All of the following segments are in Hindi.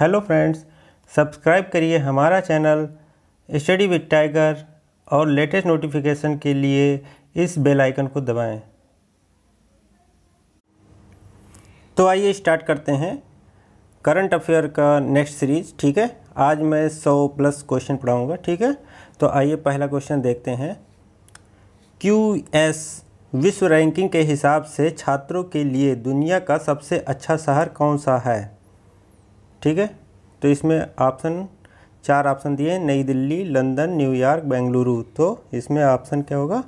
हेलो फ्रेंड्स सब्सक्राइब करिए हमारा चैनल स्टडी विद टाइगर और लेटेस्ट नोटिफिकेशन के लिए इस बेल आइकन को दबाएं। तो आइए स्टार्ट करते हैं करंट अफेयर का नेक्स्ट सीरीज ठीक है आज मैं सौ प्लस क्वेश्चन पढ़ाऊँगा ठीक है तो आइए पहला क्वेश्चन देखते हैं क्यू एस विश्व रैंकिंग के हिसाब से छात्रों के लिए दुनिया का सबसे अच्छा शहर कौन सा है ठीक है तो इसमें ऑप्शन चार ऑप्शन दिए नई दिल्ली लंदन न्यूयॉर्क बेंगलुरु तो इसमें ऑप्शन क्या होगा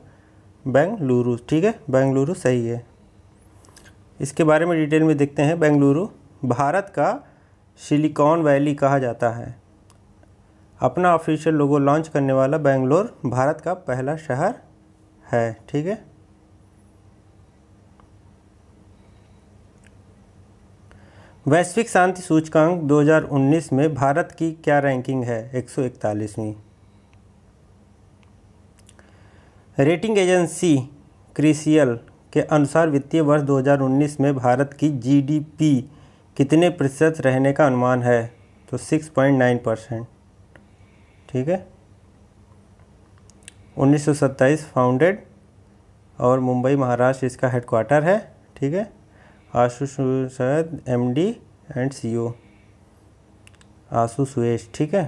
बेंगलुरु ठीक है बेंगलुरु सही है इसके बारे में डिटेल में देखते हैं बेंगलुरु भारत का सिलिकॉन वैली कहा जाता है अपना ऑफिशियल लोगो लॉन्च करने वाला बेंगलोर भारत का पहला शहर है ठीक है वैश्विक शांति सूचकांक 2019 में भारत की क्या रैंकिंग है 141वीं रेटिंग एजेंसी क्रिसियल के अनुसार वित्तीय वर्ष 2019 में भारत की जीडीपी कितने प्रतिशत रहने का अनुमान है तो 6.9 परसेंट ठीक है 1927 फाउंडेड और मुंबई महाराष्ट्र इसका हेडक्वार्टर है ठीक है आशुष शायद M D and C O आशु सुश ठीक है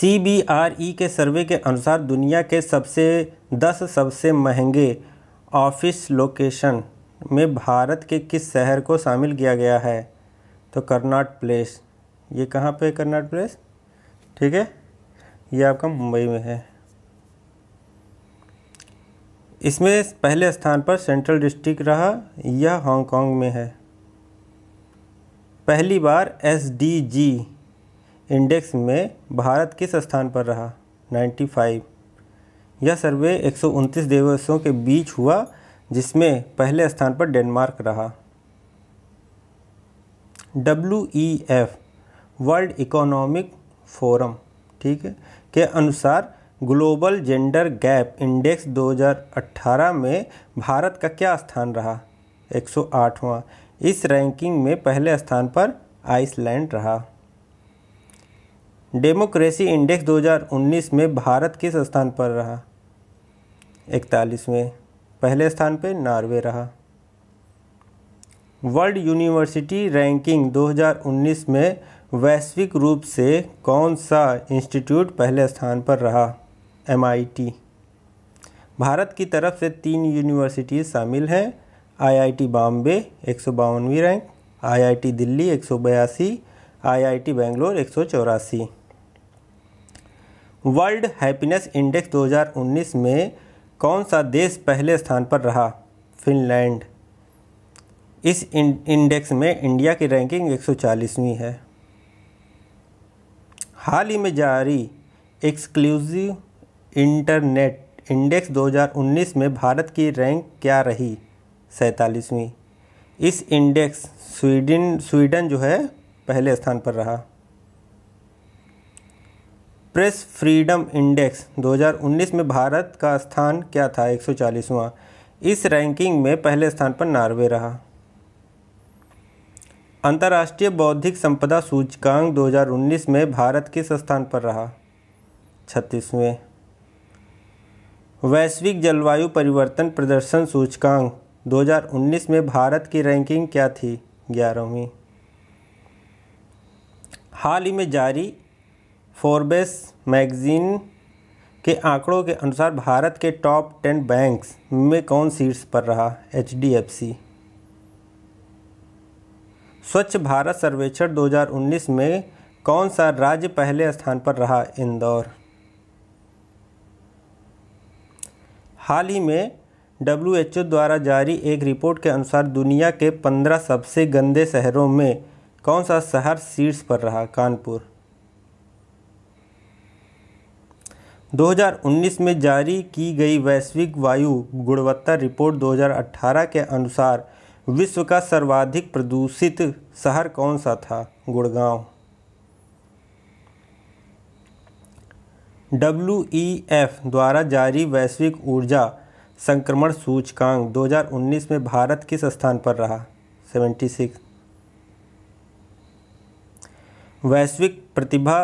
सी बी आर ई के सर्वे के अनुसार दुनिया के सबसे दस सबसे महंगे ऑफिस लोकेशन में भारत के किस शहर को शामिल किया गया है तो कर्नाट प्लेस ये कहाँ पे है कर्नाट प्लेस ठीक है ये आपका मुंबई में है इसमें पहले स्थान पर सेंट्रल डिस्ट्रिक्ट रहा यह हांगकांग में है पहली बार एस इंडेक्स में भारत किस स्थान पर रहा 95 यह सर्वे एक देशों के बीच हुआ जिसमें पहले स्थान पर डेनमार्क रहा W E F World Economic Forum ठीक है के अनुसार ग्लोबल जेंडर गैप इंडेक्स 2018 में भारत का क्या स्थान रहा 108वां इस रैंकिंग में पहले स्थान पर आइसलैंड रहा डेमोक्रेसी इंडेक्स 2019 में भारत किस स्थान पर रहा इकतालीसवें पहले स्थान पर नॉर्वे रहा वर्ल्ड यूनिवर्सिटी रैंकिंग 2019 में वैश्विक रूप से कौन सा इंस्टीट्यूट पहले स्थान पर रहा एम भारत की तरफ से तीन यूनिवर्सिटीज़ शामिल हैं आईआईटी बॉम्बे एक सौ बावनवीं रैंक आईआईटी दिल्ली एक सौ बयासी आईआईटी बेंगलोर एक सौ चौरासी वर्ल्ड हैप्पीनेस इंडेक्स 2019 में कौन सा देश पहले स्थान पर रहा फिनलैंड इस इंडेक्स में इंडिया की रैंकिंग 140वीं है हाल ही में जारी एक्सक्लूसिव इंटरनेट इंडेक्स 2019 में भारत की रैंक क्या रही सैंतालीसवीं इस इंडेक्स स्वीडन स्वीडन जो है पहले स्थान पर रहा प्रेस फ्रीडम इंडेक्स 2019 में भारत का स्थान क्या था 140वां इस रैंकिंग में पहले स्थान पर नार्वे रहा अंतर्राष्ट्रीय बौद्धिक संपदा सूचकांक 2019 में भारत किस स्थान पर रहा छत्तीसवें वैश्विक जलवायु परिवर्तन प्रदर्शन सूचकांक 2019 में भारत की रैंकिंग क्या थी ग्यारहवीं हाल ही में जारी फोर्बेस मैगजीन के आंकड़ों के अनुसार भारत के टॉप टेन बैंक्स में कौन शीर्ष पर रहा एच स्वच्छ भारत सर्वेक्षण 2019 में कौन सा राज्य पहले स्थान पर रहा इंदौर हाल ही में डब्ल्यू द्वारा जारी एक रिपोर्ट के अनुसार दुनिया के पंद्रह सबसे गंदे शहरों में कौन सा शहर शीर्ष पर रहा कानपुर 2019 में जारी की गई वैश्विक वायु गुणवत्ता रिपोर्ट 2018 के अनुसार विश्व का सर्वाधिक प्रदूषित शहर कौन सा था गुड़गांव डब्ल्यू ई एफ द्वारा जारी वैश्विक ऊर्जा संक्रमण सूचकांक 2019 में भारत किस स्थान पर रहा 76 वैश्विक प्रतिभा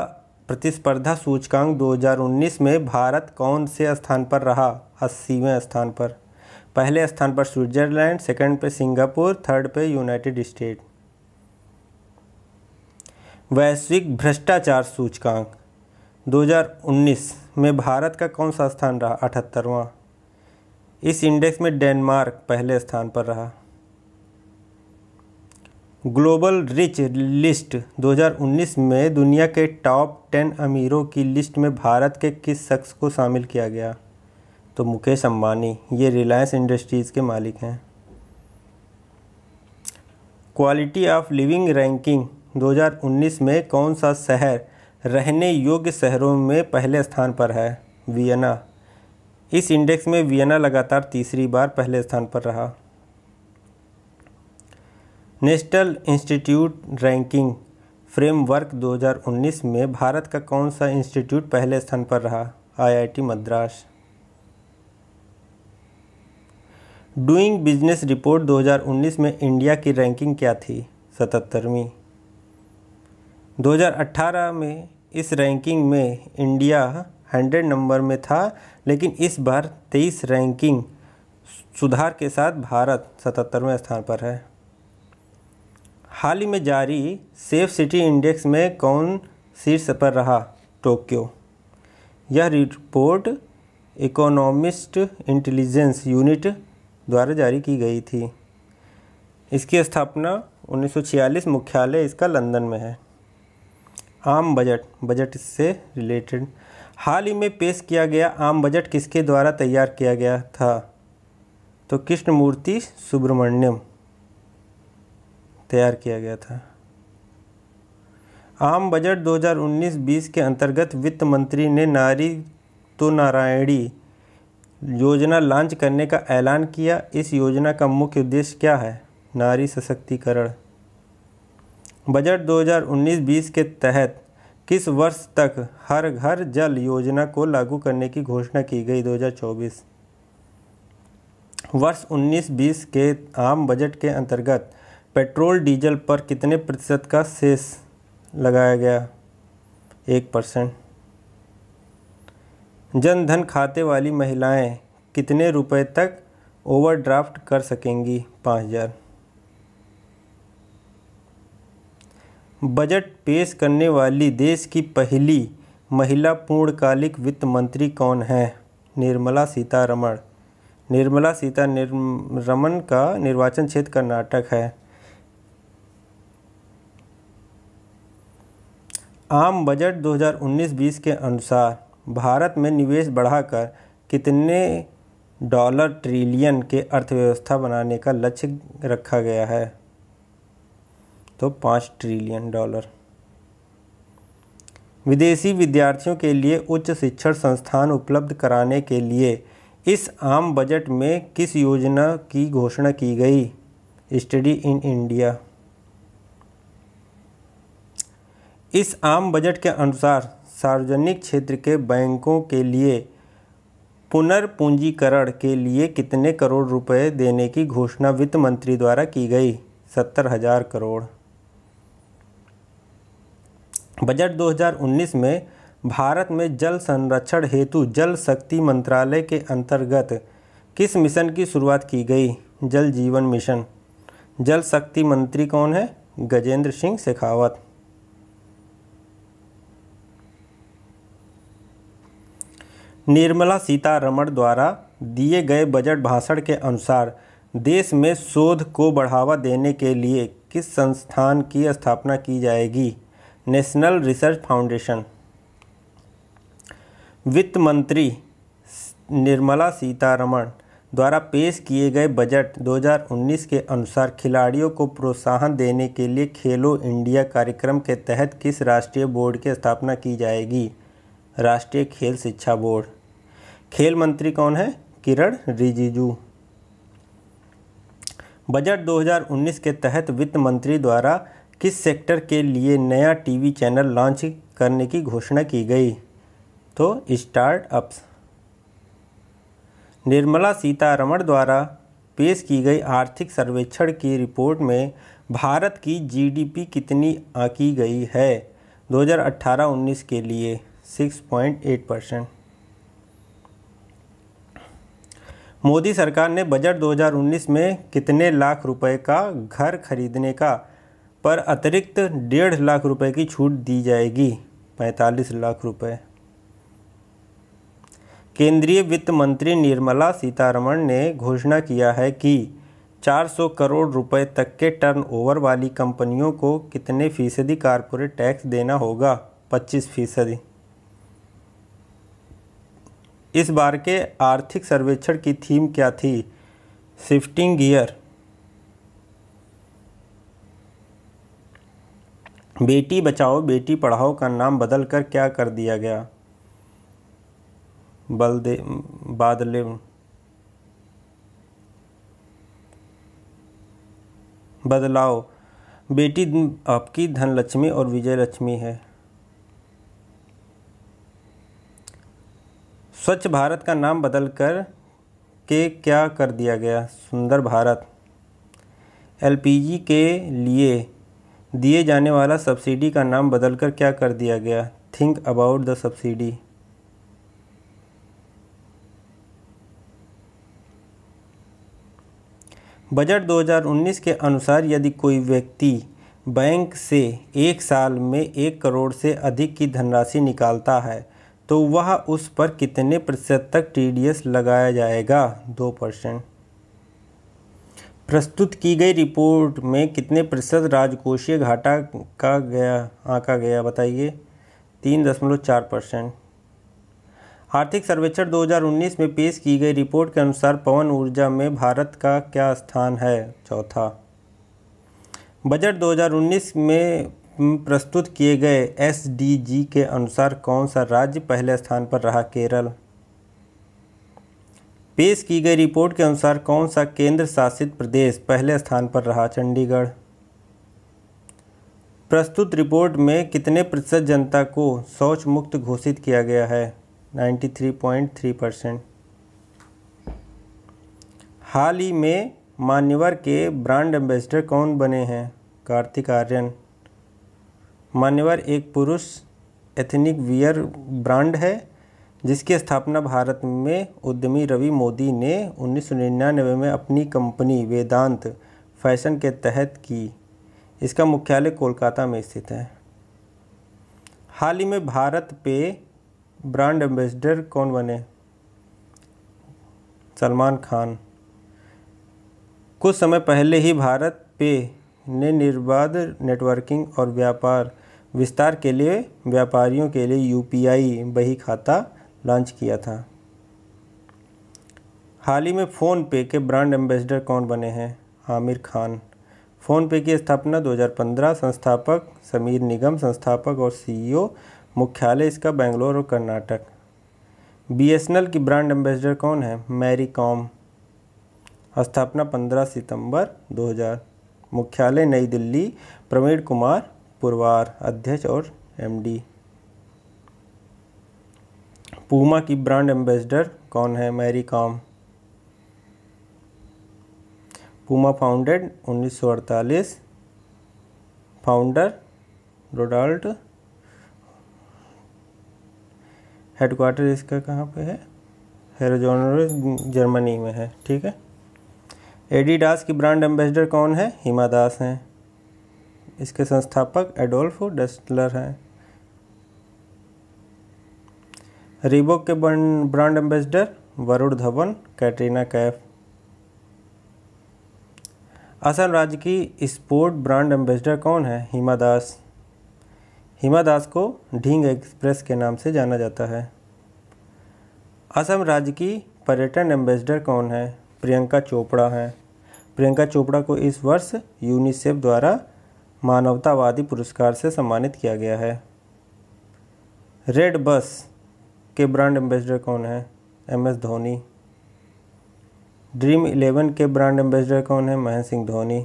प्रतिस्पर्धा सूचकांक 2019 में भारत कौन से स्थान पर रहा अस्सीवें स्थान पर पहले स्थान पर स्विट्जरलैंड सेकंड पे सिंगापुर थर्ड पे यूनाइटेड स्टेट वैश्विक भ्रष्टाचार सूचकांक 2019 में भारत का कौन सा स्थान रहा अठहत्तरवा इस इंडेक्स में डेनमार्क पहले स्थान पर रहा ग्लोबल रिच लिस्ट 2019 में दुनिया के टॉप टेन अमीरों की लिस्ट में भारत के किस शख्स को शामिल किया गया तो मुकेश अंबानी ये रिलायंस इंडस्ट्रीज़ के मालिक हैं क्वालिटी ऑफ लिविंग रैंकिंग 2019 में कौन सा शहर रहने योग्य शहरों में पहले स्थान पर है वियना इस इंडेक्स में वियना लगातार तीसरी बार पहले स्थान पर रहा नेशनल इंस्टीट्यूट रैंकिंग फ्रेमवर्क 2019 में भारत का कौन सा इंस्टीट्यूट पहले स्थान पर रहा IIT Madras doing business report 2019 में इंडिया की रैंकिंग क्या थी सतहत्तरवीं 2018 में इस रैंकिंग में इंडिया हंड्रेड नंबर में था लेकिन इस बार तेईस रैंकिंग सुधार के साथ भारत सतहत्तरवें स्थान पर है हाल ही में जारी सेफ सिटी इंडेक्स में कौन शीर्ष पर रहा टोक्यो यह रिपोर्ट इकोनॉमिस्ट इंटेलिजेंस यूनिट द्वारा जारी की गई थी इसकी स्थापना 1946 मुख्यालय इसका लंदन में है आम बजट बजट से रिलेटेड हाल ही में पेश किया गया आम बजट किसके द्वारा तैयार किया गया था तो कृष्णमूर्ति सुब्रमण्यम तैयार किया गया था आम बजट 2019-20 के अंतर्गत वित्त मंत्री ने नारी तो नारायणी योजना लॉन्च करने का ऐलान किया इस योजना का मुख्य उद्देश्य क्या है नारी सशक्तिकरण बजट 2019-20 के तहत किस वर्ष तक हर घर जल योजना को लागू करने की घोषणा की गई 2024 वर्ष 19-20 के आम बजट के अंतर्गत पेट्रोल डीजल पर कितने प्रतिशत का सेस लगाया गया एक परसेंट जन धन खाते वाली महिलाएं कितने रुपए तक ओवरड्राफ्ट कर सकेंगी पाँच हज़ार बजट पेश करने वाली देश की पहली महिला पूर्णकालिक वित्त मंत्री कौन है निर्मला सीतारमण निर्मला सीता रमन का निर्वाचन क्षेत्र कर्नाटक है आम बजट 2019-20 के अनुसार भारत में निवेश बढ़ाकर कितने डॉलर ट्रिलियन के अर्थव्यवस्था बनाने का लक्ष्य रखा गया है तो पाँच ट्रिलियन डॉलर विदेशी विद्यार्थियों के लिए उच्च शिक्षण संस्थान उपलब्ध कराने के लिए इस आम बजट में किस योजना की घोषणा की गई स्टडी इन इंडिया इस आम बजट के अनुसार सार्वजनिक क्षेत्र के बैंकों के लिए पुनर्पूंजीकरण के लिए कितने करोड़ रुपए देने की घोषणा वित्त मंत्री द्वारा की गई सत्तर हजार करोड़ बजट 2019 में भारत में जल संरक्षण हेतु जल शक्ति मंत्रालय के अंतर्गत किस मिशन की शुरुआत की गई जल जीवन मिशन जल शक्ति मंत्री कौन है गजेंद्र सिंह शेखावत निर्मला सीतारमण द्वारा दिए गए बजट भाषण के अनुसार देश में शोध को बढ़ावा देने के लिए किस संस्थान की स्थापना की जाएगी नेशनल रिसर्च फाउंडेशन वित्त मंत्री निर्मला सीतारमण द्वारा पेश किए गए बजट 2019 के अनुसार खिलाड़ियों को प्रोत्साहन देने के लिए खेलो इंडिया कार्यक्रम के तहत किस राष्ट्रीय बोर्ड की स्थापना की जाएगी राष्ट्रीय खेल शिक्षा बोर्ड खेल मंत्री कौन है किरण रिजिजू बजट 2019 के तहत वित्त मंत्री द्वारा किस सेक्टर के लिए नया टीवी चैनल लॉन्च करने की घोषणा की गई तो स्टार्टअप्स निर्मला सीतारमण द्वारा पेश की गई आर्थिक सर्वेक्षण की रिपोर्ट में भारत की जीडीपी कितनी आकी गई है 2018-19 के लिए 6.8 परसेंट मोदी सरकार ने बजट 2019 में कितने लाख रुपए का घर खरीदने का पर अतिरिक्त डेढ़ लाख रुपए की छूट दी जाएगी पैंतालीस लाख रुपए केंद्रीय वित्त मंत्री निर्मला सीतारमण ने घोषणा किया है कि 400 करोड़ रुपए तक के टर्नओवर वाली कंपनियों को कितने फीसदी कारपोरेट टैक्स देना होगा 25 फीसदी इस बार के आर्थिक सर्वेक्षण की थीम क्या थी शिफ्टिंग गियर बेटी बचाओ बेटी पढ़ाओ का नाम बदल कर क्या कर दिया गया बलदे बादले बदलाओ बेटी आपकी धनलक्ष्मी और विजय लक्ष्मी है स्वच्छ भारत का नाम बदल कर के क्या कर दिया गया सुंदर भारत एलपीजी के लिए दिए जाने वाला सब्सिडी का नाम बदलकर क्या कर दिया गया think about the subsidy budget 2019 के अनुसार यदि कोई व्यक्ति बैंक से एक साल में एक करोड़ से अधिक की धनराशि निकालता है तो वह उस पर कितने प्रतिशत तक टीडीएस लगाया जाएगा दो परसेंट प्रस्तुत की गई रिपोर्ट में कितने प्रतिशत राजकोषीय घाटा का गया आंका गया बताइए तीन दशमलव चार परसेंट आर्थिक सर्वेक्षण 2019 में पेश की गई रिपोर्ट के अनुसार पवन ऊर्जा में भारत का क्या स्थान है चौथा बजट 2019 में प्रस्तुत किए गए एस के अनुसार कौन सा राज्य पहले स्थान पर रहा केरल पेश की गई रिपोर्ट के अनुसार कौन सा केंद्र शासित प्रदेश पहले स्थान पर रहा चंडीगढ़ प्रस्तुत रिपोर्ट में कितने प्रतिशत जनता को शौच मुक्त घोषित किया गया है 93.3 परसेंट हाल ही में मान्यवर के ब्रांड एम्बेसडर कौन बने हैं कार्तिक आर्यन मान्यवर एक पुरुष एथनिक वियर ब्रांड है जिसकी स्थापना भारत में उद्यमी रवि मोदी ने उन्नीस में अपनी कंपनी वेदांत फैशन के तहत की इसका मुख्यालय कोलकाता में स्थित है हाल ही में भारत पे ब्रांड एम्बेसडर कौन बने सलमान खान कुछ समय पहले ही भारत पे ने निर्बाध नेटवर्किंग और व्यापार विस्तार के लिए व्यापारियों के लिए यूपीआई बही खाता लॉन्च किया था हाल ही में फ़ोनपे के ब्रांड एम्बेसडर कौन बने हैं आमिर खान फ़ोनपे की स्थापना 2015 संस्थापक समीर निगम संस्थापक और सीईओ मुख्यालय इसका बेंगलोर और कर्नाटक बीएसएनएल की ब्रांड एम्बेसडर कौन है मैरी कॉम स्थापना 15 सितंबर 2000 मुख्यालय नई दिल्ली प्रवीण कुमार पुरवार अध्यक्ष और एमडी पूमा की ब्रांड एम्बेसडर कौन है Mary Kom Puma founded 1948 founder Rudolf headquarter इसका कहाँ पे है हेरोजोन जर्मनी में है ठीक है एडिडास की ब्रांड एम्बेसडर कौन है हिमा दास हैं इसके संस्थापक एडोल्फ डस्टलर हैं रिबोक के ब्रांड एम्बेसडर वरुण धवन कैटरीना कैफ असम राज्य की स्पोर्ट ब्रांड एम्बेसडर कौन है हिमा दास हिमा दास को ढींग एक्सप्रेस के नाम से जाना जाता है असम राज्य की पर्यटन एम्बेसडर कौन है प्रियंका चोपड़ा हैं प्रियंका चोपड़ा को इस वर्ष यूनिसेफ द्वारा मानवतावादी पुरस्कार से सम्मानित किया गया है रेड बस के ब्रांड एम्बेसडर कौन है M S Dhoni Dream Eleven के ब्रांड एम्बेसडर कौन है महेंद्र सिंह धोनी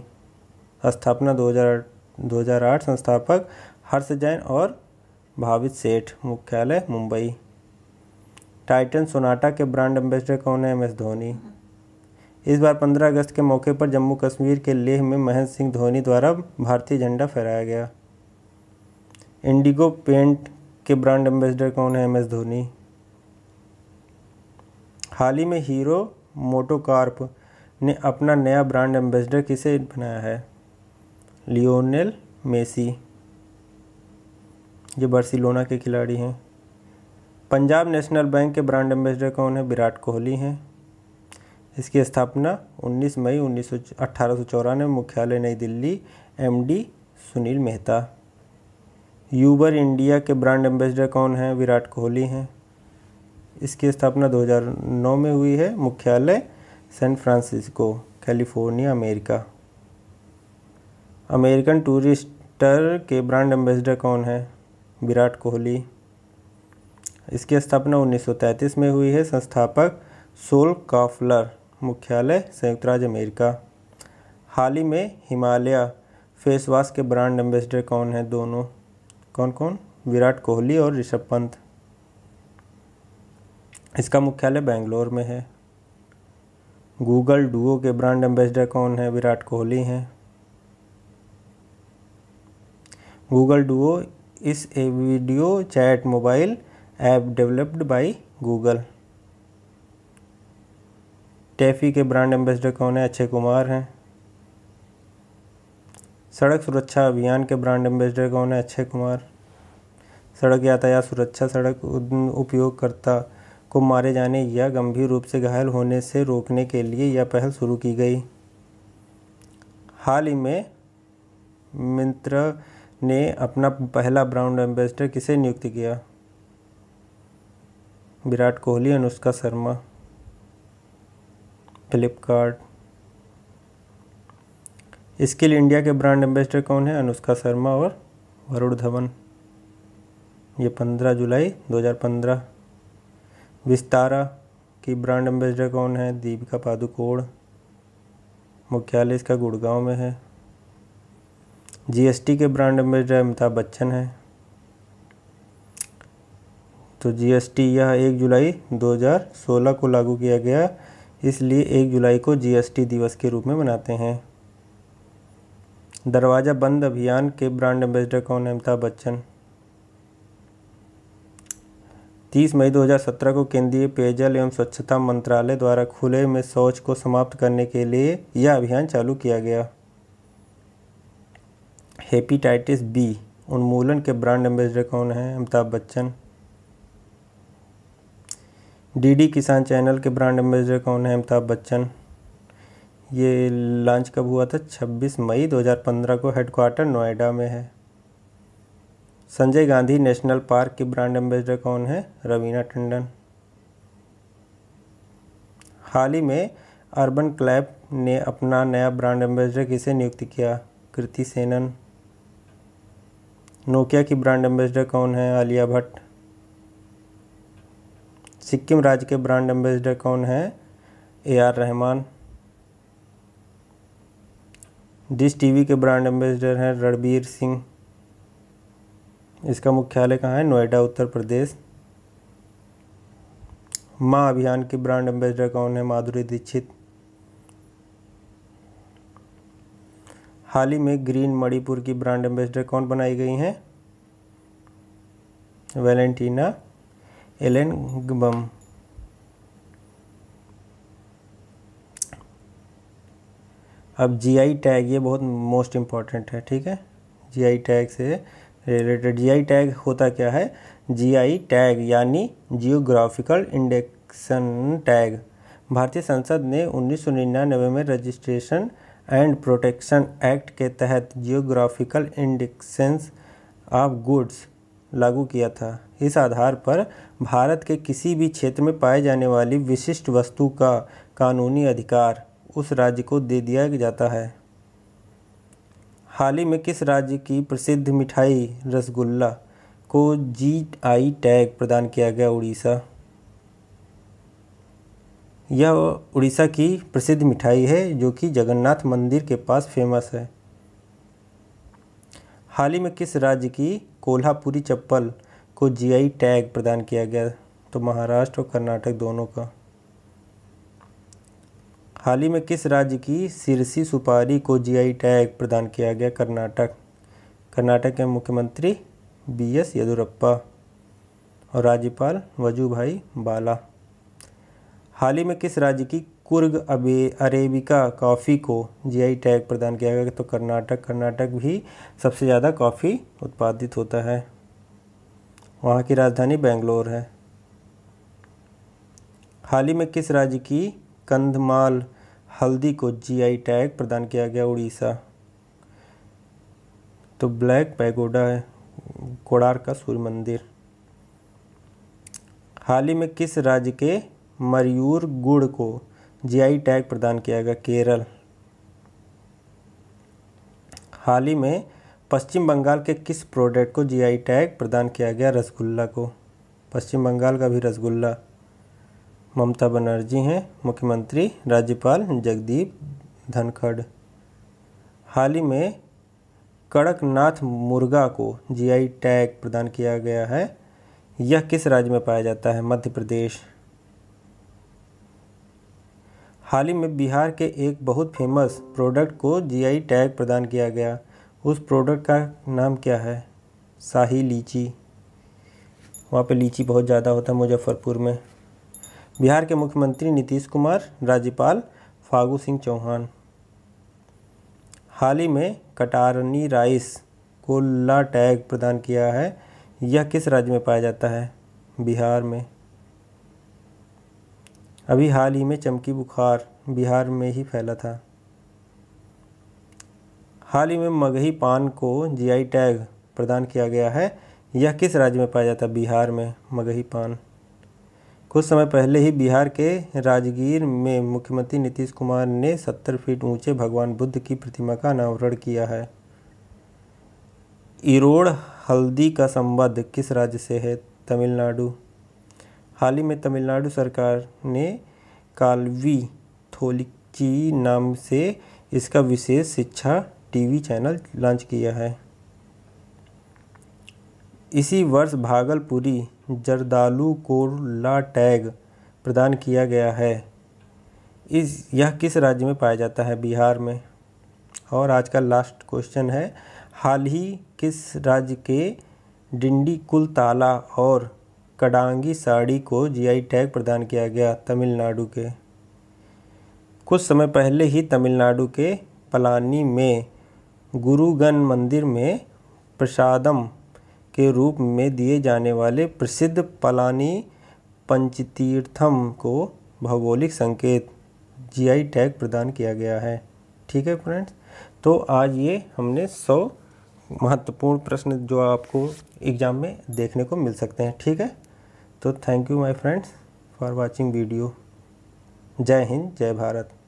स्थापना 2008 2008 संस्थापक हर्ष जैन और भावित सेठ मुख्यालय मुंबई टाइटन सोनाटा के ब्रांड एम्बेसडर कौन है एम एस धोनी इस बार 15 अगस्त के मौके पर जम्मू कश्मीर के लेह में महेंद्र सिंह धोनी द्वारा भारतीय झंडा फहराया गया इंडिगो पेंट के ब्रांड एम्बेसडर कौन है एम एस धोनी हाल ही में हीरो मोटोकार्प ने अपना नया ब्रांड एम्बेसडर किसे बनाया है लियोनेल मेसी ये बार्सिलोना के खिलाड़ी हैं पंजाब नेशनल बैंक के ब्रांड एम्बेसडर कौन है विराट कोहली हैं इसकी स्थापना 19 मई उन्नीस में मुख्यालय Nai Delhi MD Sunil Mehta Uber India के ब्रांड एम्बेसडर कौन हैं विराट कोहली हैं इसकी स्थापना 2009 में हुई है मुख्यालय San Francisco California America American Tourister के ब्रांड एम्बेसडर कौन है विराट कोहली इसकी स्थापना 1933 में हुई है संस्थापक सोल काफलर मुख्यालय संयुक्त राज्य अमेरिका हाल ही में हिमालय फेस वॉश के ब्रांड एम्बेसडर कौन है दोनों कौन कौन विराट कोहली और ऋषभ पंत इसका मुख्यालय बेंगलोर में है गूगल डुओ के ब्रांड एम्बेसडर कौन है विराट कोहली हैं Google Duo is a video chat mobile app developed by Google टैफी के ब्रांड एम्बेसडर कौन है अक्षय कुमार हैं सड़क सुरक्षा अभियान के ब्रांड एम्बेसडर कौन है अक्षय कुमार सड़क यातायात सुरक्षा सड़क उपयोगकर्ता को मारे जाने या गंभीर रूप से घायल होने से रोकने के लिए यह पहल शुरू की गई हाल ही में मिंत्रा ने अपना पहला ब्रांड एम्बेसडर किसे नियुक्त किया Virat Kohli Anushka Sharma Flipkart skill India के ब्रांड एम्बेसडर कौन है अनुष्का शर्मा और वरुण धवन ये पंद्रह जुलाई दो हजार पंद्रह विस्तारा की ब्रांड एम्बेसडर कौन है दीपिका पादुकोण मुख्यालय इसका गुड़गांव में है जीएसटी के ब्रांड एम्बेसडर अमिताभ बच्चन है तो जीएसटी यह एक जुलाई 2016 को लागू किया गया इसलिए एक जुलाई को जीएसटी दिवस के रूप में मनाते हैं दरवाज़ा बंद अभियान के ब्रांड एम्बेसडर कौन है अमिताभ बच्चन 30 मई 2017 को केंद्रीय पेयजल एवं स्वच्छता मंत्रालय द्वारा खुले में शौच को समाप्त करने के लिए यह अभियान चालू किया गया हेपेटाइटिस बी उन्मूलन के ब्रांड एम्बेसडर कौन है अमिताभ बच्चन डीडी किसान चैनल के ब्रांड एम्बेसडर कौन है अमिताभ बच्चन ये लॉन्च कब हुआ था 26 मई 2015 को हेडक्वार्टर नोएडा में है संजय गांधी नेशनल पार्क की ब्रांड एम्बेसडर कौन है रवीना टंडन हाल ही में अर्बन क्लैब ने अपना नया ब्रांड एम्बेसडर किसे नियुक्त किया कृति सेनन नोकिया की ब्रांड एम्बेसडर कौन है आलिया भट्ट सिक्किम राज्य के ब्रांड एम्बेसडर कौन है A R Rahman dish TV के ब्रांड एम्बेसडर हैं रणबीर सिंह इसका मुख्यालय कहाँ है नोएडा उत्तर प्रदेश माँ अभियान की ब्रांड एम्बेसडर कौन है माधुरी दीक्षित हाल ही में ग्रीन मणिपुर की ब्रांड एम्बेसडर कौन बनाई गई हैं वेलेंटीना एलेन गबम अब जीआई टैग ये बहुत मोस्ट इम्पॉर्टेंट है ठीक है जीआई टैग से रिलेटेड जीआई टैग होता क्या है जीआई टैग यानी जियोग्राफिकल इंडेक्शन टैग भारतीय संसद ने निन्यानवे में रजिस्ट्रेशन एंड प्रोटेक्शन एक्ट के तहत जियोग्राफिकल इंडेक्सेंस ऑफ गुड्स लागू किया था इस आधार पर भारत के किसी भी क्षेत्र में पाए जाने वाली विशिष्ट वस्तु का कानूनी अधिकार उस राज्य को दे दिया जाता है हाल ही में किस राज्य की प्रसिद्ध मिठाई रसगुल्ला को जी आई टैग प्रदान किया गया उड़ीसा यह उड़ीसा की प्रसिद्ध मिठाई है जो कि जगन्नाथ मंदिर के पास फेमस है हाल ही में किस राज्य की कोल्हापुरी चप्पल को जीआई टैग प्रदान किया गया तो महाराष्ट्र और कर्नाटक दोनों का हाल ही में किस राज्य की सिरसी सुपारी को जीआई टैग प्रदान किया गया कर्नाटक कर्नाटक के मुख्यमंत्री बी एस येदुरप्पा और राज्यपाल वजूभाई बाला हाल ही में किस राज्य की कुर्ग अबे अरेबिका कॉफ़ी को जीआई टैग प्रदान किया गया तो कर्नाटक कर्नाटक भी सबसे ज़्यादा कॉफ़ी उत्पादित होता है वहाँ की राजधानी बेंगलोर है हाल ही में किस राज्य की कंधमाल हल्दी को जीआई टैग प्रदान किया गया उड़ीसा तो ब्लैक पैगोडा है कोडार का सूर्य मंदिर हाल ही में किस राज्य के मयूर गुड़ को जीआई टैग प्रदान किया गया केरल हाल ही में पश्चिम बंगाल के किस प्रोडक्ट को जीआई टैग प्रदान किया गया रसगुल्ला को पश्चिम बंगाल का भी रसगुल्ला ममता बनर्जी हैं मुख्यमंत्री राज्यपाल जगदीप धनखड़ हाल ही में कड़कनाथ मुर्गा को जीआई टैग प्रदान किया गया है यह किस राज्य में पाया जाता है मध्य प्रदेश हाल ही में बिहार के एक बहुत फेमस प्रोडक्ट को जीआई टैग प्रदान किया गया उस प्रोडक्ट का नाम क्या है शाही लीची वहाँ पे लीची बहुत ज़्यादा होता है मुजफ्फ़रपुर में बिहार के मुख्यमंत्री नीतीश कुमार राज्यपाल फागू सिंह चौहान हाल ही में कटारनी राइस को ला टैग प्रदान किया है यह किस राज्य में पाया जाता है बिहार में अभी हाल ही में चमकी बुखार बिहार में ही फैला था हाल ही में मगही पान को जीआई टैग प्रदान किया गया है यह किस राज्य में पाया जाता है बिहार में मगही पान कुछ समय पहले ही बिहार के राजगीर में मुख्यमंत्री नीतीश कुमार ने सत्तर फीट ऊंचे भगवान बुद्ध की प्रतिमा का अनावरण किया है इरोड़ हल्दी का संबंध किस राज्य से है तमिलनाडु हाल ही में तमिलनाडु सरकार ने कालवी थोलिकी नाम से इसका विशेष शिक्षा टीवी चैनल लॉन्च किया है इसी वर्ष भागलपुरी को कोरला टैग प्रदान किया गया है इस यह किस राज्य में पाया जाता है बिहार में और आज का लास्ट क्वेश्चन है हाल ही किस राज्य के डिंडी कुल ताला और कडांगी साड़ी को जीआई टैग प्रदान किया गया तमिलनाडु के कुछ समय पहले ही तमिलनाडु के पलानी में गुरुगन मंदिर में प्रसादम के रूप में दिए जाने वाले प्रसिद्ध पलानी पंचतीर्थम को भौगोलिक संकेत जीआई टैग प्रदान किया गया है ठीक है फ्रेंड्स तो आज ये हमने सौ महत्वपूर्ण प्रश्न जो आपको एग्ज़ाम में देखने को मिल सकते हैं ठीक है तो thank you my friends for watching video जय हिंद जय भारत